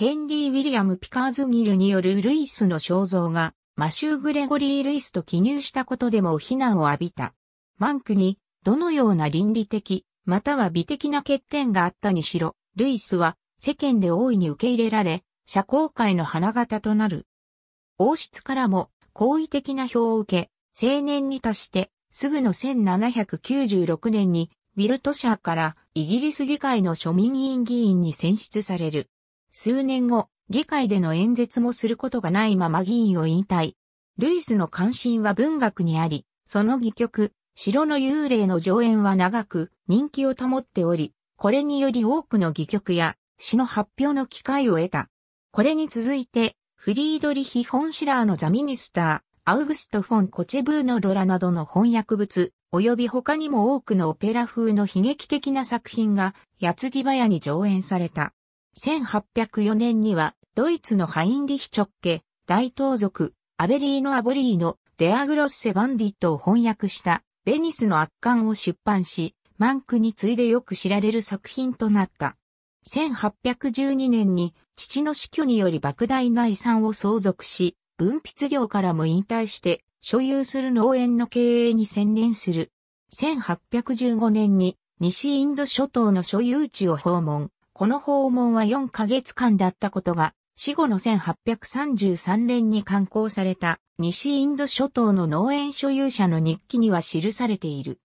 ヘンリー・ウィリアム・ピカーズギルによるルイスの肖像が、マシュー・グレゴリー・ルイスと記入したことでも非難を浴びた。マンクに、どのような倫理的、または美的な欠点があったにしろ、ルイスは世間で大いに受け入れられ、社交界の花形となる。王室からも好意的な票を受け、青年に達して、すぐの1796年に、ウィルトシャーからイギリス議会の庶民委員議員に選出される。数年後、議会での演説もすることがないまま議員を引退。ルイスの関心は文学にあり、その戯曲、城の幽霊の上演は長く人気を保っており、これにより多くの戯曲や詩の発表の機会を得た。これに続いて、フリードリヒ・フォンシラーのザ・ミニスター、アウグスト・フォン・コチェブーのロラなどの翻訳物、及び他にも多くのオペラ風の悲劇的な作品が、矢継ぎ早に上演された。1804年には、ドイツのハインリヒ・チョッケ、大盗賊、アベリーノ・アボリーノ、デアグロッセ・バンディットを翻訳した、ベニスの圧巻を出版し、マンクに次いでよく知られる作品となった。1812年に父の死去により莫大な遺産を相続し、分筆業からも引退して所有する農園の経営に専念する。1815年に西インド諸島の所有地を訪問。この訪問は4ヶ月間だったことが、死後の1833年に刊行された西インド諸島の農園所有者の日記には記されている。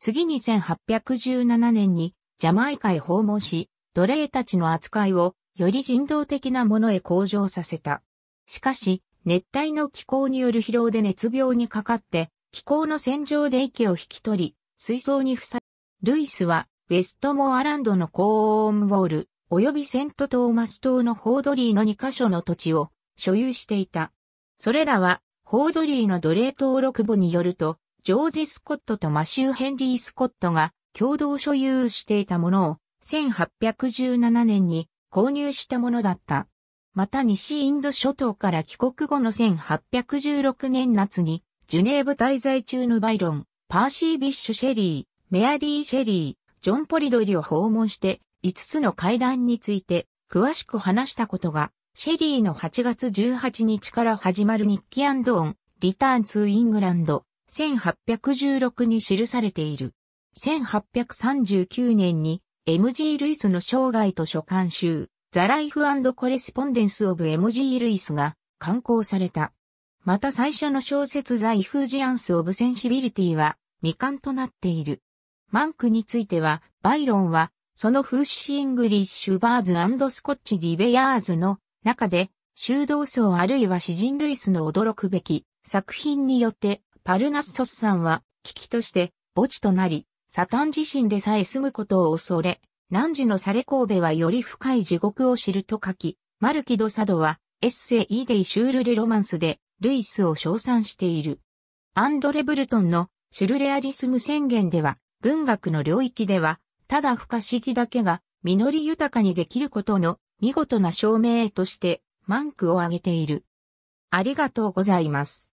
次に1817年にジャマイカへ訪問し、奴隷たちの扱いをより人道的なものへ向上させた。しかし、熱帯の気候による疲労で熱病にかかって、気候の戦場で息を引き取り、水槽に塞い。ルイスはウェストモアランドのコーンウォール、及びセントトーマス島のホードリーの2カ所の土地を所有していた。それらは、ホードリーの奴隷登録簿によると、ジョージ・スコットとマシュー・ヘンリー・スコットが共同所有していたものを1817年に購入したものだった。また西インド諸島から帰国後の1816年夏にジュネーブ滞在中のバイロン、パーシー・ビッシュ・シェリー、メアリー・シェリー、ジョン・ポリドリを訪問して、5つの会談について、詳しく話したことが、シェリーの8月18日から始まる日記オン、リターン・ツー・イングランド、1816に記されている。1839年に、MG ルイスの生涯図書館集、ザ・ライフ・コレスポンデンス・オブ・ MG ルイスが刊行された。また最初の小説ザ・イフージアンス・オブ・センシビリティは未完となっている。マンクについては、バイロンは、そのフーシイングリッシュバーズスコッチ・リベヤーズの中で、修道層あるいは詩人ルイスの驚くべき作品によって、パルナッソスさんは、危機として墓地となり、サタン自身でさえ住むことを恐れ、汝のされ神戸はより深い地獄を知ると書き、マルキド・サドは、エッセイ・イデイ・シュールル・ロマンスで、ルイスを称賛している。アンドレ・ブルトンのシュルレアリスム宣言では、文学の領域では、ただ不可思議だけが、実り豊かにできることの見事な証明として、マンクを挙げている。ありがとうございます。